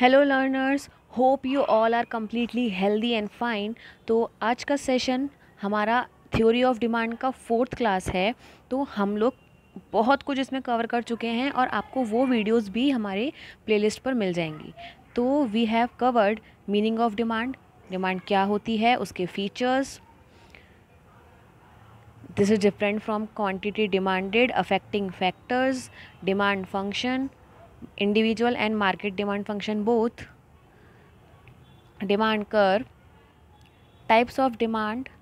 Hello learners hope you all are completely healthy and fine तो आज का session हमारा थ्योरी ऑफ डिमांड का फोर्थ क्लास है तो हम लोग बहुत कुछ इसमें कवर कर चुके हैं और आपको वो वीडियोस भी हमारे प्लेलिस्ट पर मिल जाएंगी तो we have covered meaning of demand demand क्या होती है उसके features this is different from quantity demanded affecting factors demand function individual and market demand function both demand curve types of demand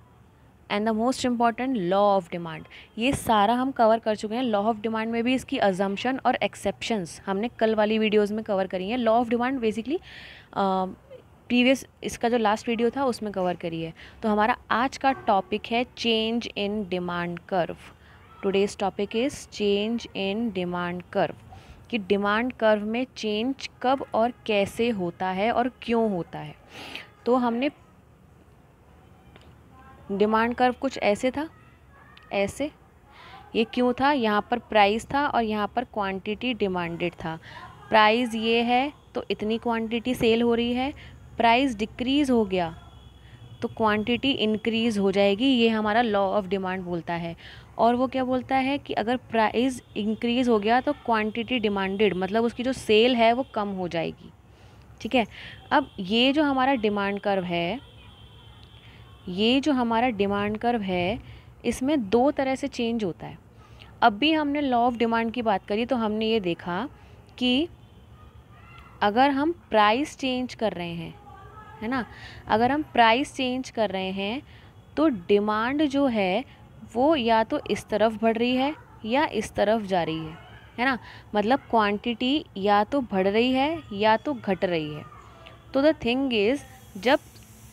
and the most important law of demand ये सारा हम cover कर चुके हैं लॉ ऑफ डिमांड में भी इसकी अजम्पन और एक्सेप्शंस हमने कल वाली वीडियोज में कवर करी है law of demand basically previous इसका जो लास्ट वीडियो था उसमें कवर करी है तो हमारा आज का टॉपिक है change in demand curve today's topic is change in demand curve कि डिमांड कर्व में चेंज कब और कैसे होता है और क्यों होता है तो हमने डिमांड कर्व कुछ ऐसे था ऐसे ये क्यों था यहाँ पर प्राइस था और यहाँ पर क्वांटिटी डिमांडेड था प्राइस ये है तो इतनी क्वांटिटी सेल हो रही है प्राइस डिक्रीज़ हो गया तो क्वांटिटी इंक्रीज़ हो जाएगी ये हमारा लॉ ऑफ डिमांड बोलता है और वो क्या बोलता है कि अगर प्राइस इंक्रीज़ हो गया तो क्वांटिटी डिमांडेड मतलब उसकी जो सेल है वो कम हो जाएगी ठीक है अब ये जो हमारा डिमांड कर्व है ये जो हमारा डिमांड कर्व है इसमें दो तरह से चेंज होता है अब भी हमने लॉ ऑफ डिमांड की बात करी तो हमने ये देखा कि अगर हम प्राइस चेंज कर रहे हैं है ना अगर हम प्राइस चेंज कर रहे हैं तो डिमांड जो है वो या तो इस तरफ बढ़ रही है या इस तरफ जा रही है है ना मतलब क्वांटिटी या तो बढ़ रही है या तो घट रही है तो द थिंग इज़ जब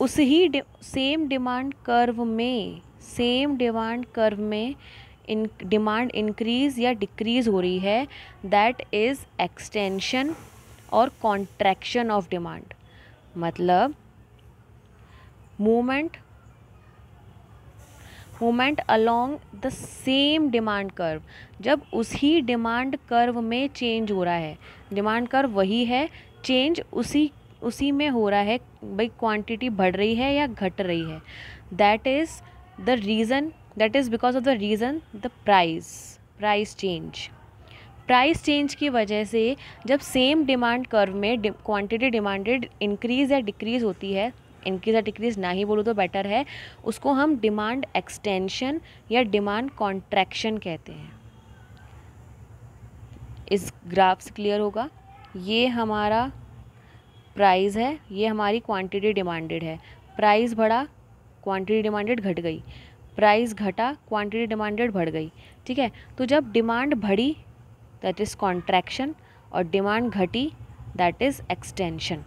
उस ही डि, सेम डिमांड कर्व में सेम डिमांड कर्व में इन डिमांड इंक्रीज या डिक्रीज हो रही है दैट इज़ एक्सटेंशन और कॉन्ट्रैक्शन ऑफ डिमांड मतलब moment movement along the same demand curve जब उसी डिमांड कर्व में चेंज हो रहा है डिमांड कर्व वही है चेंज उसी उसी में हो रहा है भाई क्वांटिटी बढ़ रही है या घट रही है that is the reason that is because of the reason the price price change price change की वजह से जब सेम डिमांड कर्व में क्वांटिटी डिमांडेड इंक्रीज़ या डिक्रीज़ होती है इनक्रीज या डिक्रीज ना ही बोलूँ तो बेटर है उसको हम डिमांड एक्सटेंशन या डिमांड कॉन्ट्रैक्शन कहते हैं इस ग्राफ से क्लियर होगा ये हमारा प्राइस है ये हमारी क्वांटिटी डिमांडेड है प्राइस बढ़ा क्वांटिटी डिमांडेड घट गई प्राइस घटा क्वांटिटी डिमांडेड बढ़ गई ठीक है तो जब डिमांड बढ़ी दैट इज़ कॉन्ट्रैक्शन और डिमांड घटी that is extension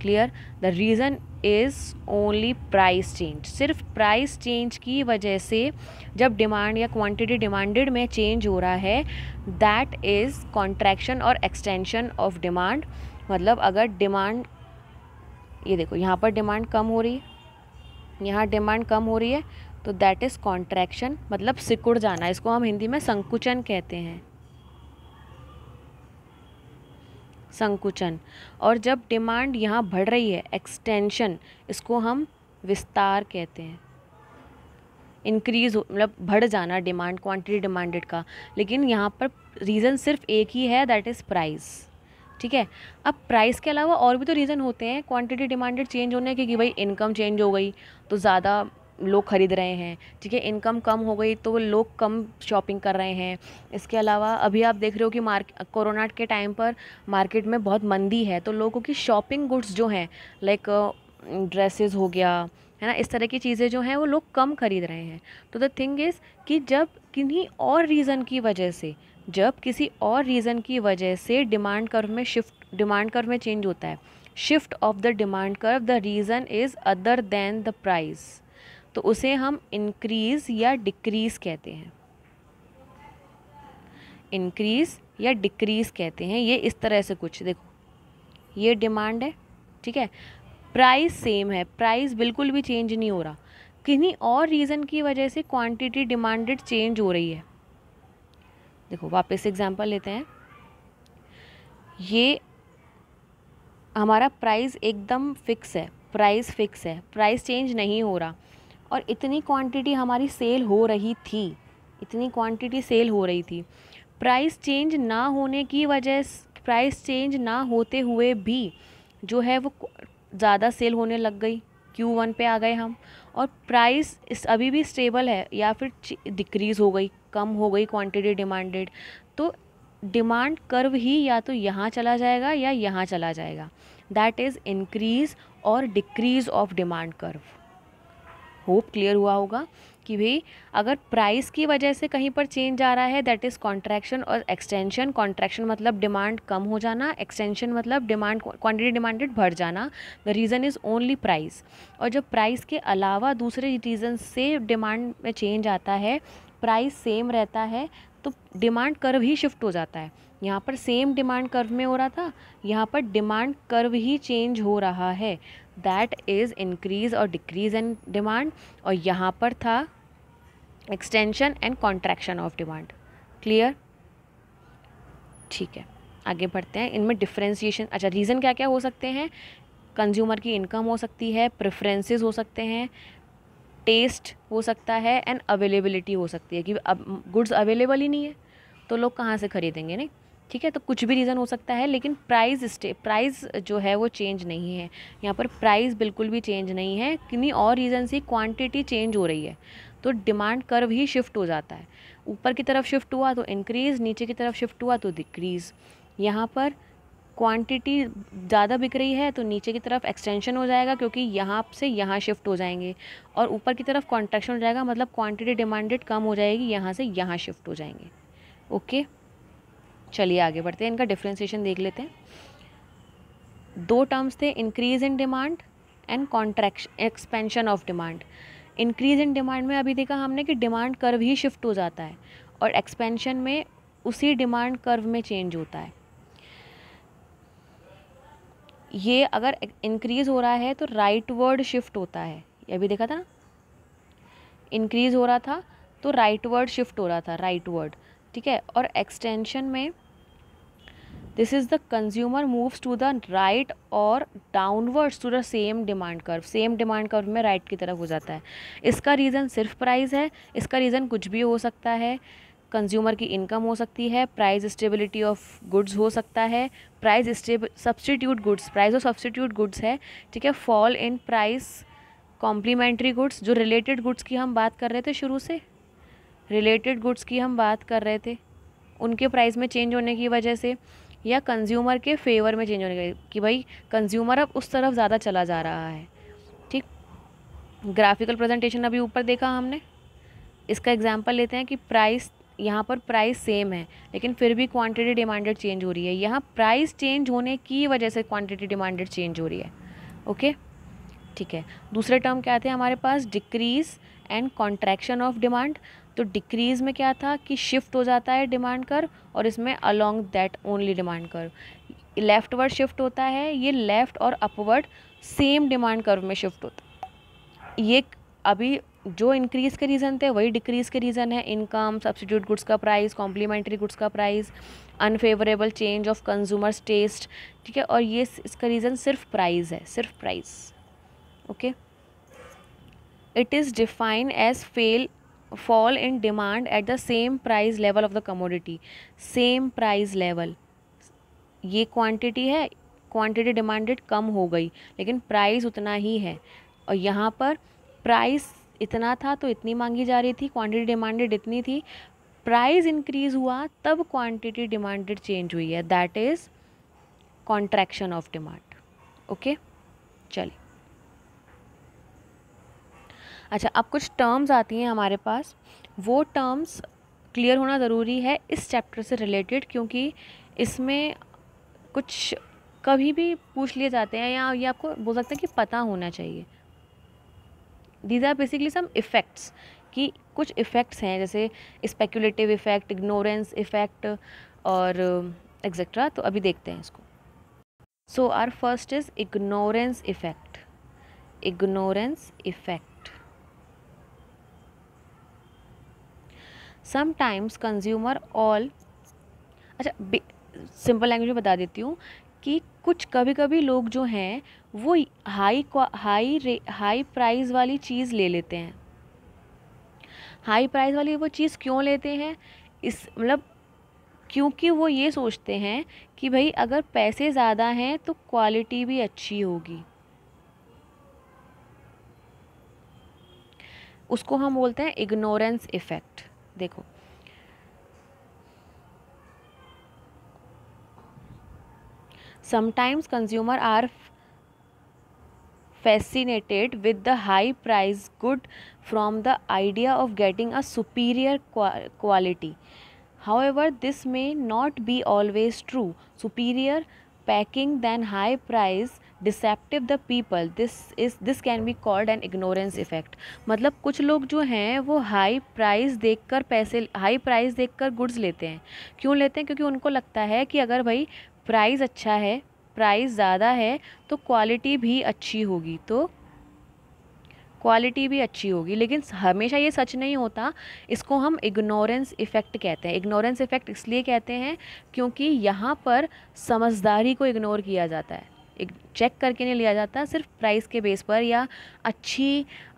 clear the reason is only price change सिर्फ प्राइस चेंज की वजह से जब डिमांड या क्वांटिटी डिमांडेड में चेंज हो रहा है दैट इज़ कॉन्ट्रैक्शन और एक्सटेंशन ऑफ डिमांड मतलब अगर डिमांड ये देखो यहाँ पर डिमांड कम हो रही है यहाँ डिमांड कम हो रही है तो दैट इज़ कॉन्ट्रैक्शन मतलब सिकुड़ जाना इसको हम हिंदी में संकुचन कहते हैं संकुचन और जब डिमांड यहाँ बढ़ रही है एक्सटेंशन इसको हम विस्तार कहते हैं इंक्रीज़ मतलब बढ़ जाना डिमांड क्वांटिटी डिमांडेड का लेकिन यहाँ पर रीज़न सिर्फ एक ही है दैट इज़ प्राइस ठीक है अब प्राइस के अलावा और भी तो रीज़न होते हैं क्वांटिटी डिमांडेड चेंज होने के कि भाई इनकम चेंज हो गई तो ज़्यादा लोग ख़रीद रहे हैं ठीक है इनकम कम हो गई तो लोग कम शॉपिंग कर रहे हैं इसके अलावा अभी आप देख रहे हो कि मार्क कोरोना के टाइम पर मार्केट में बहुत मंदी है तो लोगों की शॉपिंग गुड्स जो हैं लाइक ड्रेसेस हो गया है ना इस तरह की चीज़ें जो हैं वो लोग कम खरीद रहे हैं तो द थिंग इज़ कि जब किन्हीं और रीज़न की वजह से जब किसी और रीज़न की वजह से डिमांड कर्व में शिफ्ट डिमांड कर्व में चेंज होता है shift of the demand curve the reason is other than the price तो उसे हम इंक्रीज़ या डिक्रीज़ कहते हैं इंक्रीज़ या डिक्रीज़ कहते हैं ये इस तरह से कुछ देखो ये डिमांड है ठीक है प्राइस सेम है प्राइस बिल्कुल भी चेंज नहीं हो रहा किन्हीं और रीज़न की वजह से क्वांटिटी डिमांडेड चेंज हो रही है देखो वापस एग्जांपल लेते हैं ये हमारा प्राइस एकदम फिक्स है प्राइस फिक्स है प्राइस चेंज नहीं हो रहा और इतनी क्वांटिटी हमारी सेल हो रही थी इतनी क्वांटिटी सेल हो रही थी प्राइस चेंज ना होने की वजह प्राइस चेंज ना होते हुए भी जो है वो ज़्यादा सेल होने लग गई क्यू वन पे आ गए हम और प्राइस इस अभी भी स्टेबल है या फिर डिक्रीज़ हो गई कम हो गई क्वांटिटी डिमांडेड तो डिमांड कर्व ही या तो यहाँ चला जाएगा या यहाँ चला जाएगा दैट इज़ इंक्रीज़ और decrease of demand curve hope clear हुआ होगा कि भाई अगर प्राइस की वजह से कहीं पर चेंज आ रहा है दैट इज़ कॉन्ट्रैक्शन और एक्सटेंशन कॉन्ट्रैक्शन मतलब डिमांड कम हो जाना एक्सटेंशन मतलब डिमांड क्वांटिटी डिमांडेड बढ़ जाना the reason is only price और जब प्राइस के अलावा दूसरे रीज़न से डिमांड में चेंज आता है प्राइस सेम रहता है तो डिमांड कर्व ही शिफ्ट हो जाता है यहाँ पर सेम डिमांड कर्व में हो रहा था यहाँ पर डिमांड कर्व ही चेंज हो रहा है दैट इज़ इंक्रीज और डिक्रीज इन डिमांड और यहाँ पर था extension and contraction of demand clear ठीक है आगे बढ़ते हैं इनमें डिफ्रेंसीशन अच्छा रीज़न क्या क्या हो सकते हैं कंज्यूमर की इनकम हो सकती है प्रेफरेंसेस हो सकते हैं टेस्ट हो सकता है एंड अवेलेबिलिटी हो सकती है कि अब गुड्स अवेलेबल ही नहीं है तो लोग कहाँ से ख़रीदेंगे नहीं ठीक है तो कुछ भी रीज़न हो सकता है लेकिन प्राइस स्टे प्राइस जो है वो चेंज नहीं है यहाँ पर प्राइस बिल्कुल भी चेंज नहीं है किन्हीं और रीज़न से क्वांटिटी चेंज हो रही है तो डिमांड कर्व ही शिफ्ट हो जाता है ऊपर की तरफ शिफ्ट हुआ तो इंक्रीज़ नीचे की तरफ शिफ्ट हुआ तो डिक्रीज़ यहाँ पर क्वांटिटी ज़्यादा बिक रही है तो नीचे की तरफ एक्सटेंशन हो जाएगा क्योंकि यहाँ से यहाँ शिफ्ट हो जाएंगे और ऊपर की तरफ कॉन्ट्रेक्शन हो जाएगा मतलब क्वांटिटी डिमांडेड कम हो जाएगी यहाँ से यहाँ शिफ्ट हो जाएंगे ओके चलिए आगे बढ़ते हैं इनका डिफ्रेंसीशन देख लेते हैं दो टर्म्स थे increase in demand and contraction expansion of demand increase in demand में अभी देखा हमने कि डिमांड कर्व ही शिफ्ट हो जाता है और एक्सपेंशन में उसी डिमांड कर्व में चेंज होता है ये अगर इंक्रीज़ हो रहा है तो राइट वर्ड शिफ्ट होता है ये अभी देखा था ना इंक्रीज़ हो रहा था तो राइट वर्ड शिफ्ट हो रहा था राइट वर्ड ठीक है और एक्सटेंशन में this is the consumer moves to the right और downwards to the same demand curve same demand curve में राइट right की तरफ हो जाता है इसका रीज़न सिर्फ प्राइस है इसका रीज़न कुछ भी हो सकता है कंज्यूमर की इनकम हो सकती है प्राइस स्टेबिलिटी ऑफ गुड्स हो सकता है प्राइस स्टेब सब्सटीट्यूट गुड्स प्राइस और सब्सटीट्यूट गुड्स है ठीक है fall in price complementary goods जो रिलेटेड गुड्स की हम बात कर रहे थे शुरू से रिलेटेड गुड्स की हम बात कर रहे थे उनके प्राइस में चेंज होने की वजह से या कंज्यूमर के फेवर में चेंज होने की कि भाई कंज्यूमर अब उस तरफ ज़्यादा चला जा रहा है ठीक ग्राफिकल प्रेजेंटेशन अभी ऊपर देखा हमने इसका एग्जाम्पल लेते हैं कि प्राइस यहाँ पर प्राइस सेम है लेकिन फिर भी क्वांटिटी डिमांडेड चेंज हो रही है यहाँ प्राइस चेंज होने की वजह से क्वांटिटी डिमांडेड चेंज हो रही है ओके ठीक है दूसरे टर्म क्या थे हमारे पास decrease and contraction of demand तो डिक्रीज़ में क्या था कि शिफ्ट हो जाता है डिमांड कर और इसमें along that only demand curve leftward shift होता है ये लेफ़्ट और अपवर्ड सेम डिमांड कर्व में शिफ्ट होता ये अभी जो इंक्रीज़ के रीज़न थे वही डिक्रीज़ के रीज़न है इनकम सब्सिट्यूट गुड्स का प्राइस कॉम्प्लीमेंट्री गुड्स का price unfavourable change of consumers taste ठीक है और ये इसका रीज़न सिर्फ प्राइस है सिर्फ price okay it is define as fail fall in demand at the same price level of the commodity same price level ये क्वांटिटी है क्वांटिटी डिमांडेड कम हो गई लेकिन प्राइस उतना ही है और यहाँ पर प्राइस इतना था तो इतनी मांगी जा रही थी क्वांटिटी डिमांडेड इतनी थी प्राइस इंक्रीज़ हुआ तब क्वांटिटी डिमांडेड चेंज हुई है that is contraction of demand okay चलिए अच्छा अब कुछ टर्म्स आती हैं हमारे पास वो टर्म्स क्लियर होना ज़रूरी है इस चैप्टर से रिलेटेड क्योंकि इसमें कुछ कभी भी पूछ लिए जाते हैं या ये आपको बोल सकते हैं कि पता होना चाहिए these are basically some effects कि कुछ इफ़ेक्ट्स हैं जैसे स्पेकुलेटिव इफ़ेक्ट इग्नोरेंस इफ़ेक्ट और एक्सेट्रा तो अभी देखते हैं इसको so our first is ignorance effect ignorance effect sometimes consumer all अच्छा सिंपल लैंग्वेज में बता देती हूँ कि कुछ कभी कभी लोग जो हैं वो हाई हाई रे हाई प्राइस वाली चीज़ ले लेते हैं हाई प्राइस वाली वो चीज़ क्यों लेते हैं इस मतलब क्योंकि वो ये सोचते हैं कि भाई अगर पैसे ज़्यादा हैं तो क्वालिटी भी अच्छी होगी उसको हम बोलते हैं ignorance effect sometimes consumers are fascinated with the high price good from the idea of getting a superior quality however this may not be always true superior packing than high price deceptive the people this is this can be called an ignorance effect मतलब कुछ लोग जो हैं वो high price देखकर पैसे high price देखकर goods लेते हैं क्यों लेते हैं क्योंकि उनको लगता है कि अगर भाई प्राइस अच्छा है प्राइस ज़्यादा है तो क्वालिटी भी अच्छी होगी तो क्वालिटी भी अच्छी होगी लेकिन हमेशा ये सच नहीं होता इसको हम इग्नोरेंस इफ़ेक्ट कहते हैं इग्नोरेंस इफ़ेक्ट इसलिए कहते हैं क्योंकि यहाँ पर समझदारी को इग्नोर किया जाता है एक चेक करके नहीं लिया जाता सिर्फ प्राइस के बेस पर या अच्छी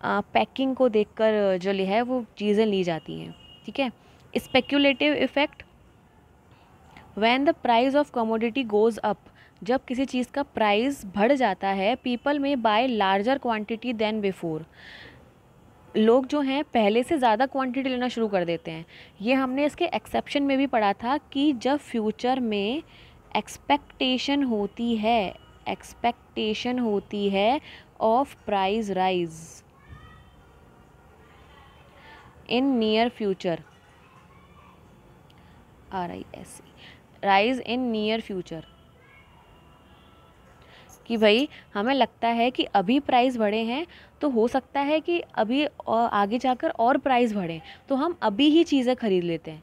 पैकिंग को देखकर जो ले है वो चीज़ें ली जाती हैं ठीक है speculative effect when the price of commodity goes up जब किसी चीज़ का प्राइस बढ़ जाता है people may buy larger quantity than before लोग जो हैं पहले से ज़्यादा क्वांटिटी लेना शुरू कर देते हैं ये हमने इसके एक्सेप्शन में भी पढ़ा था कि जब फ्यूचर में एक्सपेक्टेशन होती है एक्सपेक्टेशन होती है of price rise in near future R I S rise in near future कि भाई हमें लगता है कि अभी प्राइस बढ़े हैं तो हो सकता है कि अभी आगे जाकर और प्राइस बढ़े तो हम अभी ही चीज़ें खरीद लेते हैं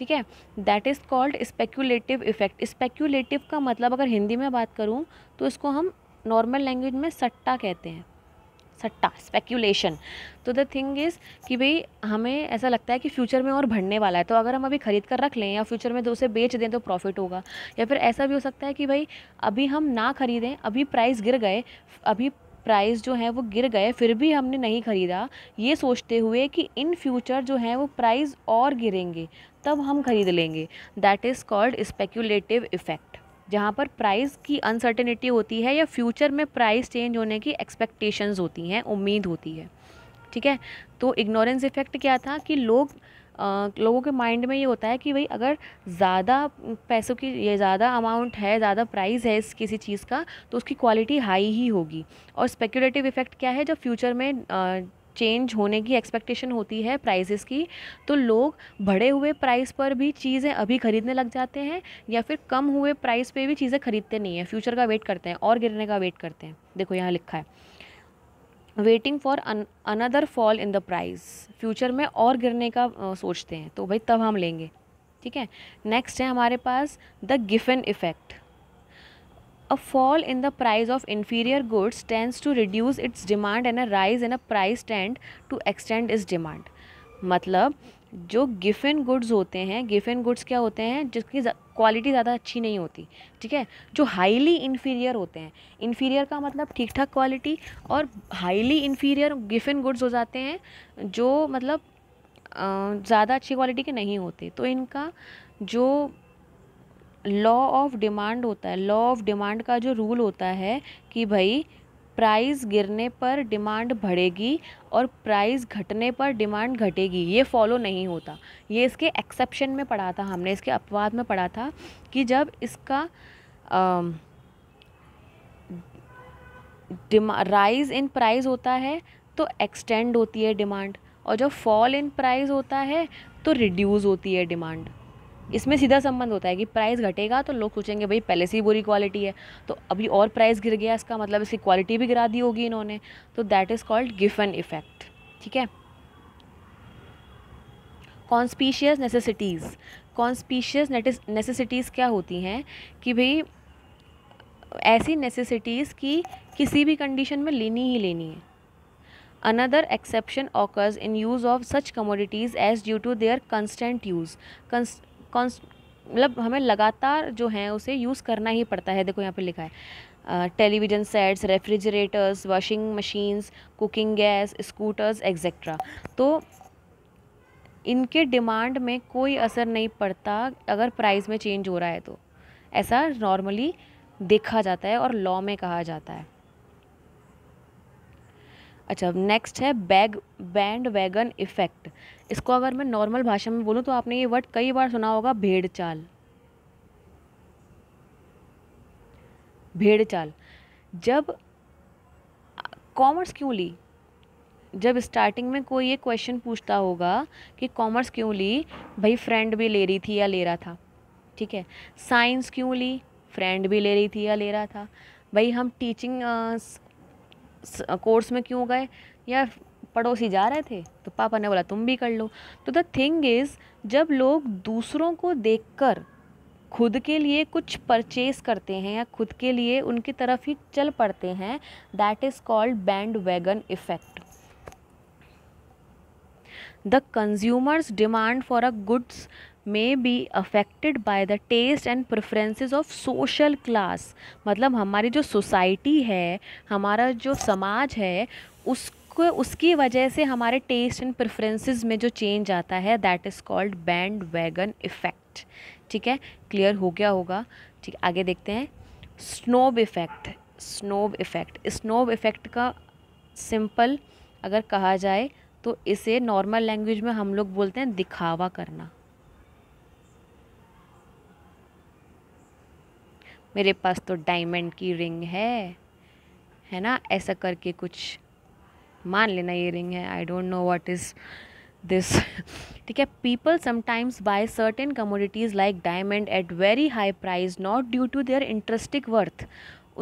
ठीक है that is called speculative effect speculative का मतलब अगर हिंदी में बात करूँ तो इसको हम नॉर्मल लैंग्वेज में सट्टा कहते हैं सट्टा स्पेक्यूलेशन तो द थिंग इज़ कि भाई हमें ऐसा लगता है कि फ्यूचर में और बढ़ने वाला है तो अगर हम अभी ख़रीद कर रख लें या फ्यूचर में दो तो उसे बेच दें तो प्रॉफिट होगा या फिर ऐसा भी हो सकता है कि भाई अभी हम ना ख़रीदें अभी प्राइस गिर गए अभी प्राइस जो है वो गिर गए फिर भी हमने नहीं ख़रीदा ये सोचते हुए कि इन फ्यूचर जो है वो प्राइस और गिरेंगे तब हम खरीद लेंगे that is called speculative effect जहाँ पर प्राइस की अनसर्टेनिटी होती है या फ्यूचर में प्राइस चेंज होने की एक्सपेक्टेशंस होती हैं उम्मीद होती है ठीक है तो इग्नोरेंस इफेक्ट क्या था कि लोग आ, लोगों के माइंड में ये होता है कि भाई अगर ज़्यादा पैसों की ये ज़्यादा अमाउंट है ज़्यादा प्राइस है इस किसी चीज़ का तो उसकी क्वालिटी हाई ही होगी और स्पेकुलेटिव इफ़ेक्ट क्या है जब फ्यूचर में आ, चेंज होने की एक्सपेक्टेशन होती है प्राइसेस की तो लोग बढ़े हुए प्राइस पर भी चीज़ें अभी ख़रीदने लग जाते हैं या फिर कम हुए प्राइस पे भी चीज़ें ख़रीदते नहीं हैं फ्यूचर का वेट करते हैं और गिरने का वेट करते हैं देखो यहाँ लिखा है waiting for another fall in the price future में और गिरने का सोचते हैं तो भाई तब हम लेंगे ठीक है नेक्स्ट है हमारे पास the Giffen effect A fall in the price of inferior goods tends to reduce its demand and a rise in a price tend to extend its demand. मतलब जो गिफ़िन गुड्स होते हैं गिफ़िन गुड्स क्या होते हैं जिसकी क्वालिटी ज़्यादा अच्छी नहीं होती ठीक है जो हाईली इन्फीरियर होते हैं इन्फीरियर का मतलब ठीक ठाक क्वालिटी और हाईली इन्फीरियर गिफ़िन गुड्स हो जाते हैं जो मतलब ज़्यादा अच्छी क्वालिटी के नहीं होते तो इनका जो लॉ ऑफ डिमांड होता है लॉ ऑफ डिमांड का जो रूल होता है कि भाई प्राइस गिरने पर डिमांड बढ़ेगी और प्राइस घटने पर डिमांड घटेगी ये फॉलो नहीं होता ये इसके एक्सेप्शन में पढ़ा था हमने इसके अपवाद में पढ़ा था कि जब इसका राइज इन प्राइस होता है तो एक्सटेंड होती है डिमांड और जब फॉल इन प्राइस होता है तो रिड्यूज़ होती है डिमांड इसमें सीधा संबंध होता है कि प्राइस घटेगा तो लोग सोचेंगे भाई पहले से ही बुरी क्वालिटी है तो अभी और प्राइस गिर गया इसका मतलब इसकी क्वालिटी भी गिरा दी होगी इन्होंने तो that is called Giffen effect ठीक है कॉन्स्पीशियस नेसेसिटीज़ कॉन्स्पीशियस नेसेसिटीज़ क्या होती हैं कि भाई ऐसी नेसेसिटीज़ की किसी भी कंडीशन में लेनी ही लेनी है another exception occurs in use of such commodities as due to their constant use मतलब हमें लगातार जो है उसे यूज़ करना ही पड़ता है देखो यहाँ पे लिखा है television sets refrigerators washing machines cooking gas scooters etcetera तो इनके डिमांड में कोई असर नहीं पड़ता अगर प्राइस में चेंज हो रहा है तो ऐसा नॉर्मली देखा जाता है और लॉ में कहा जाता है अच्छा नेक्स्ट है बैग बैंड वैगन इफ़ेक्ट इसको अगर मैं नॉर्मल भाषा में बोलूँ तो आपने ये वर्ड कई बार सुना होगा भेड़ चाल भेड़ चाल जब कॉमर्स क्यों ली जब स्टार्टिंग में कोई ये क्वेश्चन पूछता होगा कि कॉमर्स क्यों ली भाई फ्रेंड भी ले रही थी या ले रहा था ठीक है साइंस क्यों ली फ्रेंड भी ले रही थी या ले रहा था भाई हम टीचिंग कोर्स में क्यों गए या पड़ोसी जा रहे थे तो पापा ने बोला तुम भी कर लो तो द थिंग इज़ जब लोग दूसरों को देखकर खुद के लिए कुछ परचेस करते हैं या खुद के लिए उनकी तरफ ही चल पड़ते हैं that is called bandwagon effect the consumers demand for a goods may be affected by the taste and preferences of social class मतलब हमारी जो सोसाइटी है हमारा जो समाज है उसको उसकी वजह से हमारे टेस्ट एंड प्रेफरेंसेस में जो चेंज आता है that is called bandwagon effect ठीक है क्लियर हो गया होगा ठीक आगे देखते हैं snob effect snob effect snob effect का सिंपल अगर कहा जाए तो इसे नॉर्मल लैंग्वेज में हम लोग बोलते हैं दिखावा करना मेरे पास तो डायमंड की रिंग है है ना ऐसा करके कुछ मान लेना ये रिंग है I don't know what is this ठीक है people sometimes buy certain commodities like diamond at very high price not due to their intrinsic worth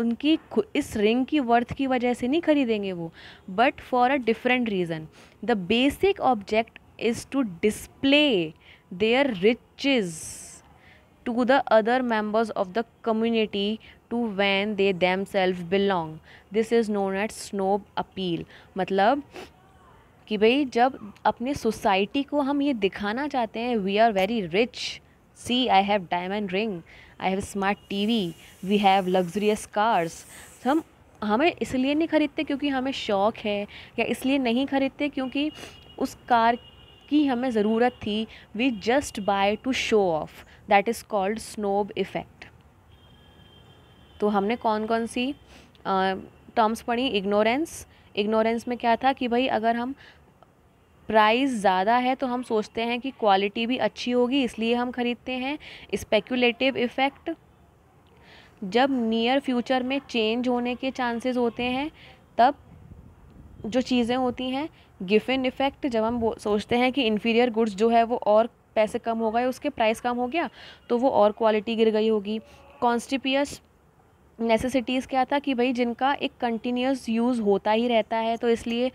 उनकी इस रिंग की वर्थ की वजह से नहीं खरीदेंगे वो but for a different reason the basic object is to display their riches to the other members of the community to when they themselves belong this is known at snob appeal मतलब कि भाई जब अपने society को हम ये दिखाना चाहते हैं we are very rich see I have diamond ring I have smart T V we have luxurious cars हम हमें इसलिए नहीं ख़रीदते क्योंकि हमें शौक़ है या इसलिए नहीं ख़रीदते क्योंकि उस कार की हमें ज़रूरत थी we just buy to show off that is called snob effect तो हमने कौन कौन सी टर्म्स पढ़ी इग्नोरेंस इग्नोरेंस में क्या था कि भाई अगर हम प्राइस ज़्यादा है तो हम सोचते हैं कि क्वालिटी भी अच्छी होगी इसलिए हम ख़रीदते हैं स्पेकुलेटिव इफ़ेक्ट जब नियर फ्यूचर में चेंज होने के चांसेस होते हैं तब जो चीज़ें होती हैं गिफिन इफ़ेक्ट जब हम सोचते हैं कि इन्फीरियर गुड्स जो है वो और पैसे कम हो गए उसके प्राइस कम हो गया तो वो और क्वालिटी गिर गई होगी कॉन्स्टिपियस नेसेसिटीज़ क्या था कि भाई जिनका एक कंटिन्यूस यूज़ होता ही रहता है तो इसलिए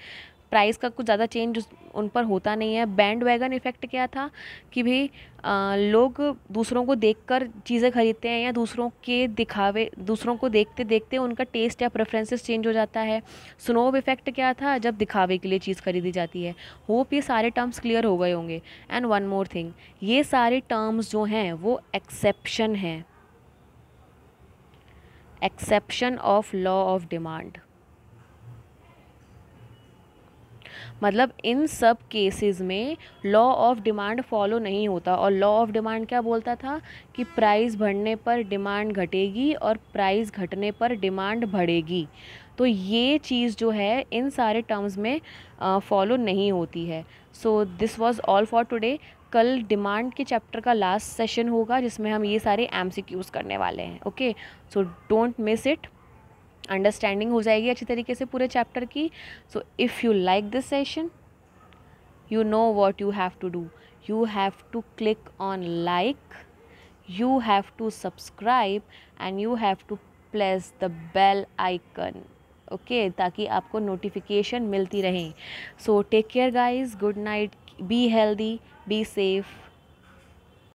प्राइस का कुछ ज़्यादा चेंज उन पर होता नहीं है बैंड वैगन इफ़ेक्ट क्या था कि भाई लोग दूसरों को देखकर चीज़ें खरीदते हैं या दूसरों के दिखावे दूसरों को देखते देखते उनका टेस्ट या प्रेफरेंसेस चेंज हो जाता है स्नोव इफ़ेक्ट क्या था जब दिखावे के लिए चीज़ खरीदी जाती है होप ये सारे टर्म्स क्लियर हो गए होंगे एंड वन मोर थिंग ये सारे टर्म्स जो हैं वो एक्सेप्शन हैं exception of law of demand मतलब इन सब केसेस में लॉ ऑफ डिमांड फॉलो नहीं होता और लॉ ऑफ डिमांड क्या बोलता था कि प्राइस बढ़ने पर डिमांड घटेगी और प्राइस घटने पर डिमांड बढ़ेगी तो ये चीज़ जो है इन सारे टर्म्स में फॉलो नहीं होती है so this was all for today कल डिमांड के चैप्टर का लास्ट सेशन होगा जिसमें हम ये सारे एम करने वाले हैं okay so don't miss it understanding हो जाएगी अच्छी तरीके से पूरे चैप्टर की so if you like this session you know what you have to do you have to click on like you have to subscribe and you have to place the bell icon okay ताकि आपको notification मिलती रहे so take care guys good night be healthy be safe